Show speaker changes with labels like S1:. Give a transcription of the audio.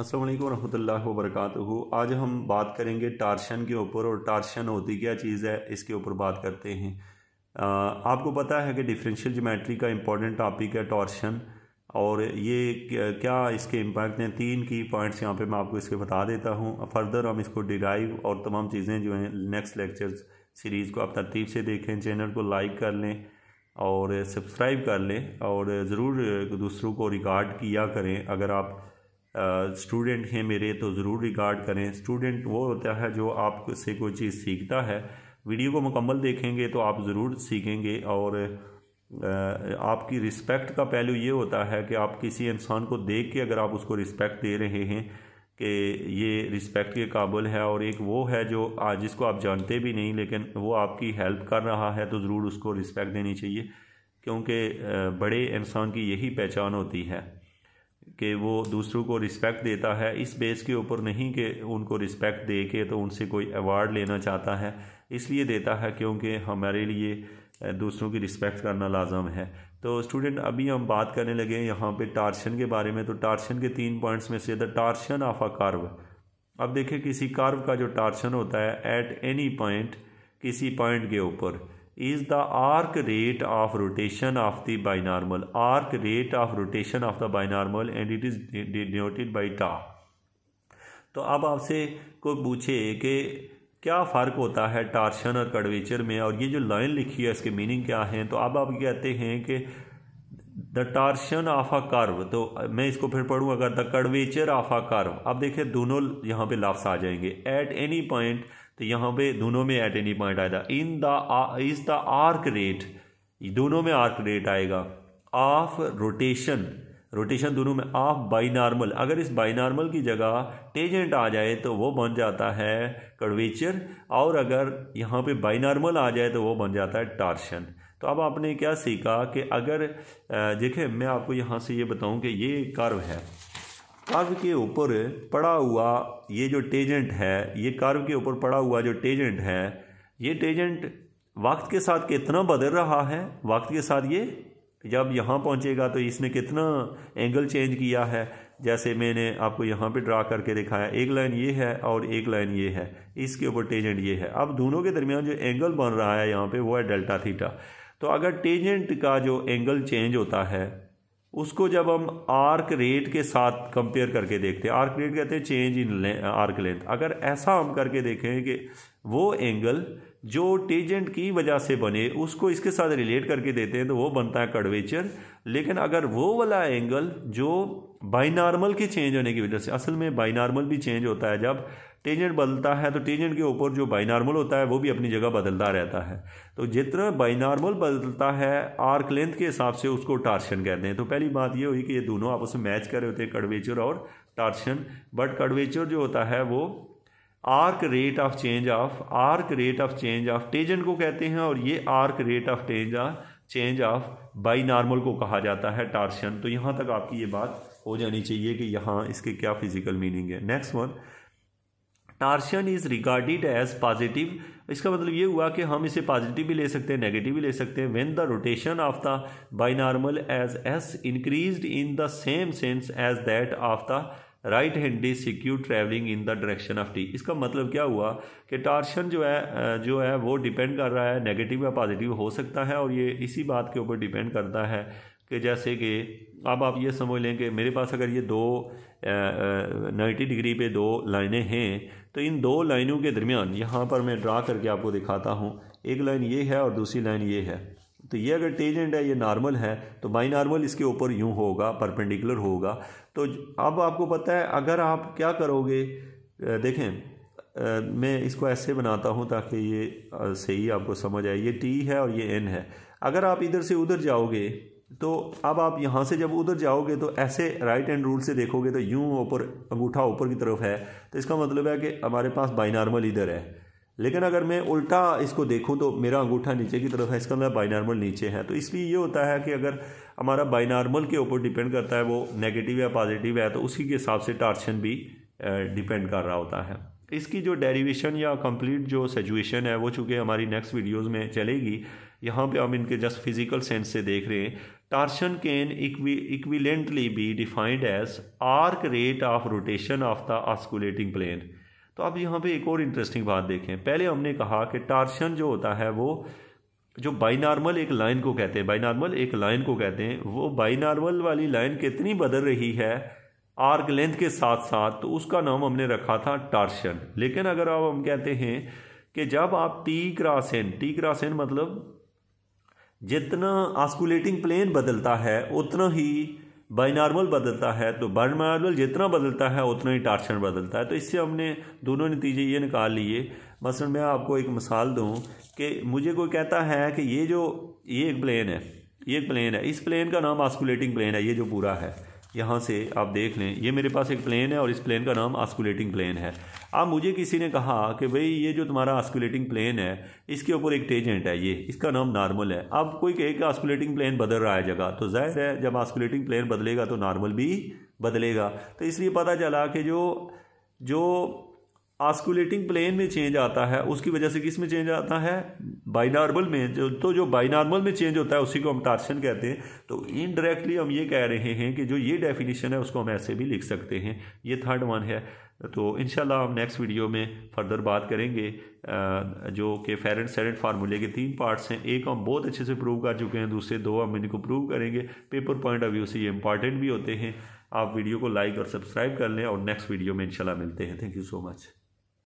S1: असलम वरहमल्ला वरक आज हम बात करेंगे टारशन के ऊपर और टारशन होती क्या चीज़ है इसके ऊपर बात करते हैं आ, आपको पता है कि डिफरेंशियल जोमेट्री का इम्पॉर्टेंट टॉपिक है टॉर्शन और ये क्या इसके इम्पैक्ट हैं तीन की पॉइंट्स यहाँ पे मैं आपको इसके बता देता हूँ फर्दर हम इसको डिराइव और तमाम चीज़ें जो हैं नेक्स्ट लेक्चर सीरीज़ को आप तरतीब से देखें चैनल को लाइक कर लें और सब्सक्राइब कर लें और ज़रूर दूसरों को रिकॉर्ड किया करें अगर आप स्टूडेंट हैं मेरे तो ज़रूर रिकार्ड करें स्टूडेंट वो होता है जो आपसे कोई चीज़ सीखता है वीडियो को मुकम्मल देखेंगे तो आप ज़रूर सीखेंगे और आपकी रिस्पेक्ट का पहलू ये होता है कि आप किसी इंसान को देख के अगर आप उसको रिस्पेक्ट दे रहे हैं कि ये रिस्पेक्ट के काबुल है और एक वो है जो आज जिसको आप जानते भी नहीं लेकिन वो आपकी हेल्प कर रहा है तो ज़रूर उसको रिस्पेक्ट देनी चाहिए क्योंकि बड़े इंसान की यही पहचान होती है कि वो दूसरों को रिस्पेक्ट देता है इस बेस के ऊपर नहीं कि उनको रिस्पेक्ट दे के तो उनसे कोई अवार्ड लेना चाहता है इसलिए देता है क्योंकि हमारे लिए दूसरों की रिस्पेक्ट करना लाजम है तो स्टूडेंट अभी हम बात करने लगे हैं यहाँ पे टार्शन के बारे में तो टार्शन के तीन पॉइंट्स में से the torsion of a curve अब देखिए किसी कार्व का जो टार्शन होता है एट एनी पॉइंट किसी पॉइंट के ऊपर is the arc rate of rotation of the binormal arc rate of rotation of the binormal and it is denoted by टा तो अब आपसे को पूछे कि क्या फ़र्क होता है टार्शन और कड़वेचर में और ये जो लाइन लिखी है इसके मीनिंग क्या है तो अब आप कहते हैं कि the torsion of a curve तो मैं इसको फिर पढ़ूँ अगर the curvature of a curve अब देखिए दोनों यहाँ पे लफ्स आ जाएंगे एट एनी पॉइंट तो यहाँ पे दोनों में एट एनी पॉइंट आएगा in the is the arc rate दोनों में आर्क रेट आएगा ऑफ रोटेशन रोटेशन दोनों में ऑफ बाई नॉर्मल अगर इस बाई नॉर्मल की जगह टेजेंट आ जाए तो वो बन जाता है कर्वेचर और अगर यहाँ पे बाई नॉर्मल आ जाए तो वो बन जाता है टार्शन तो अब आपने क्या सीखा कि अगर देखें मैं आपको यहाँ से ये बताऊँ कि ये कर्व है कर्व के ऊपर पड़ा हुआ ये जो टेजेंट है ये कर्व के ऊपर पड़ा हुआ जो टेजेंट है ये टेजेंट वक्त के साथ कितना बदल रहा है वक्त के साथ ये जब यहाँ पहुँचेगा तो इसने कितना एंगल चेंज किया है जैसे मैंने आपको यहाँ पे ड्रा करके दिखाया एक लाइन ये है और एक लाइन ये है इसके ऊपर टेजेंट ये है अब दोनों के दरमियान जो एंगल बन रहा है यहाँ पे वो है डेल्टा थीटा तो अगर टेजेंट का जो एंगल चेंज होता है उसको जब हम आर्क रेट के साथ कंपेयर करके देखते हैं आर्क रेट कहते हैं चेंज इन आर्क लेंथ अगर ऐसा हम करके देखें कि वो एंगल जो टेजेंट की वजह से बने उसको इसके साथ रिलेट करके देते हैं तो वो बनता है कर्वेचर लेकिन अगर वो वाला एंगल जो बाइनॉर्मल के चेंज होने की वजह से असल में बाइनॉर्मल भी चेंज होता है जब टेजेंट बदलता है तो टेजेंट के ऊपर जो बाइनॉर्मल होता है वो भी अपनी जगह बदलता रहता है तो जितना बाइनॉर्मल बदलता है आर्क लेंथ के हिसाब से उसको टार्शन कहते हैं तो पहली बात ये हुई कि ये दोनों आपस में मैच कर रहे होते हैं कड़वेचर और टार्शन बट कड़वेचर जो होता है वो arc rate of change of arc rate of change of tangent को कहते हैं और ये arc rate of tangent change of binormal को कहा जाता है टार्शन तो यहाँ तक आपकी ये बात हो जानी चाहिए कि यहाँ इसके क्या फिजिकल मीनिंग है next one torsion is regarded as positive इसका मतलब ये हुआ कि हम इसे पॉजिटिव भी ले सकते हैं नेगेटिव भी ले सकते हैं when the rotation of the binormal as S increase in the same sense as that of the right handed screw travelling in the direction of T इसका मतलब क्या हुआ कि टार्शन जो है जो है वो डिपेंड कर रहा है नेगेटिव या पॉजिटिव हो सकता है और ये इसी बात के ऊपर डिपेंड करता है कि जैसे कि अब आप ये समझ लें कि मेरे पास अगर ये दो नाइन्टी डिग्री पे दो लाइनें हैं तो इन दो लाइनों के दरमियान यहाँ पर मैं ड्रा करके आपको दिखाता हूँ एक लाइन ये है और दूसरी लाइन ये है तो ये अगर टेजेंट है ये नॉर्मल है तो बाई नॉर्मल इसके ऊपर यूँ होगा परपेंडिकुलर होगा तो अब आपको पता है अगर आप क्या करोगे देखें मैं इसको ऐसे बनाता हूँ ताकि ये सही आपको समझ आए ये टी है और ये एन है अगर आप इधर से उधर जाओगे तो अब आप यहाँ से जब उधर जाओगे तो ऐसे राइट हैंड रूल से देखोगे तो यूँ ऊपर अंगूठा ऊपर की तरफ है तो इसका मतलब है कि हमारे पास बाई नॉर्मल इधर है लेकिन अगर मैं उल्टा इसको देखूं तो मेरा अंगूठा नीचे की तरफ है इसका मतलब बाइनार्मल नीचे है तो इसलिए ये होता है कि अगर हमारा बाइनार्मल के ऊपर डिपेंड करता है वो नेगेटिव या पॉजिटिव है तो उसी के हिसाब से टार्शन भी डिपेंड कर रहा होता है इसकी जो डेरिवेशन या कंप्लीट जो सिचुएशन है वो चूँकि हमारी नेक्स्ट वीडियोस में चलेगी यहाँ पे हम इनके जस्ट फिजिकल सेंस से देख रहे हैं torsion can equivalently be defined as arc rate of rotation of the osculating plane तो अब यहाँ पे एक और इंटरेस्टिंग बात देखें पहले हमने कहा कि टार्शन जो होता है वो जो बाइनार्मल एक लाइन को कहते हैं बाइनार्मल एक लाइन को कहते हैं वो बाइनार्मल वाली लाइन कितनी बदल रही है आर्क लेंथ के साथ साथ तो उसका नाम हमने रखा था टार्शन लेकिन अगर आप हम कहते हैं कि जब आप टी क्रासन टी क्रासन मतलब जितना आस्कुलेटिंग प्लेन बदलता है उतना ही बाइनॉर्मल बदलता है तो बाइनॉर्मल जितना बदलता है उतना ही टार्शन बदलता है तो इससे हमने दोनों नतीजे ये निकाल लिए मसलन मैं आपको एक मिसाल दूँ कि मुझे कोई कहता है कि ये जो ये एक प्लेन है ये एक प्लेन है इस प्लेन का नाम आस्कुलेटिंग प्लेन है ये जो पूरा है यहाँ से आप देख लें ये मेरे पास एक प्लेन है और इस प्लेन का नाम आस्कुलेटिंग प्लेन है अब मुझे किसी ने कहा कि भाई ये जो तुम्हारा आस्कुलेटिंग प्लेन है इसके ऊपर एक टेजेंट है ये इसका नाम नॉर्मल है अब कोई कहे कि आस्कुलेटिंग प्लेन बदल रहा है जगह तो जाहिर है जब आस्कुलेटिंग प्लेन बदलेगा तो नॉर्मल भी बदलेगा तो इसलिए पता चला कि जो जो आस्कुलेटिंग प्लेन में चेंज आता है उसकी वजह से किस में चेंज आता है बाइनॉर्मल में जो तो जो बाइनॉर्मल में चेंज होता है उसी को हम टार्शन कहते हैं तो इनडायरेक्टली हम ये कह रहे हैं कि जो ये डेफिनेशन है उसको हम ऐसे भी लिख सकते हैं ये थर्ड वन है तो इन हम नेक्स्ट वीडियो में फर्दर बात करेंगे जो कि फेरेंट सेरेंट फार्मूले के तीन पार्ट्स हैं एक हम बहुत अच्छे से प्रूव कर चुके हैं दूसरे दो हम इनको प्रूव करेंगे पेपर पॉइंट ऑफ व्यू से ये इंपॉर्टेंट भी होते हैं आप वीडियो को लाइक और सब्सक्राइब कर लें और नेक्स्ट वीडियो में इंशाल्लाह मिलते हैं थैंक यू सो मच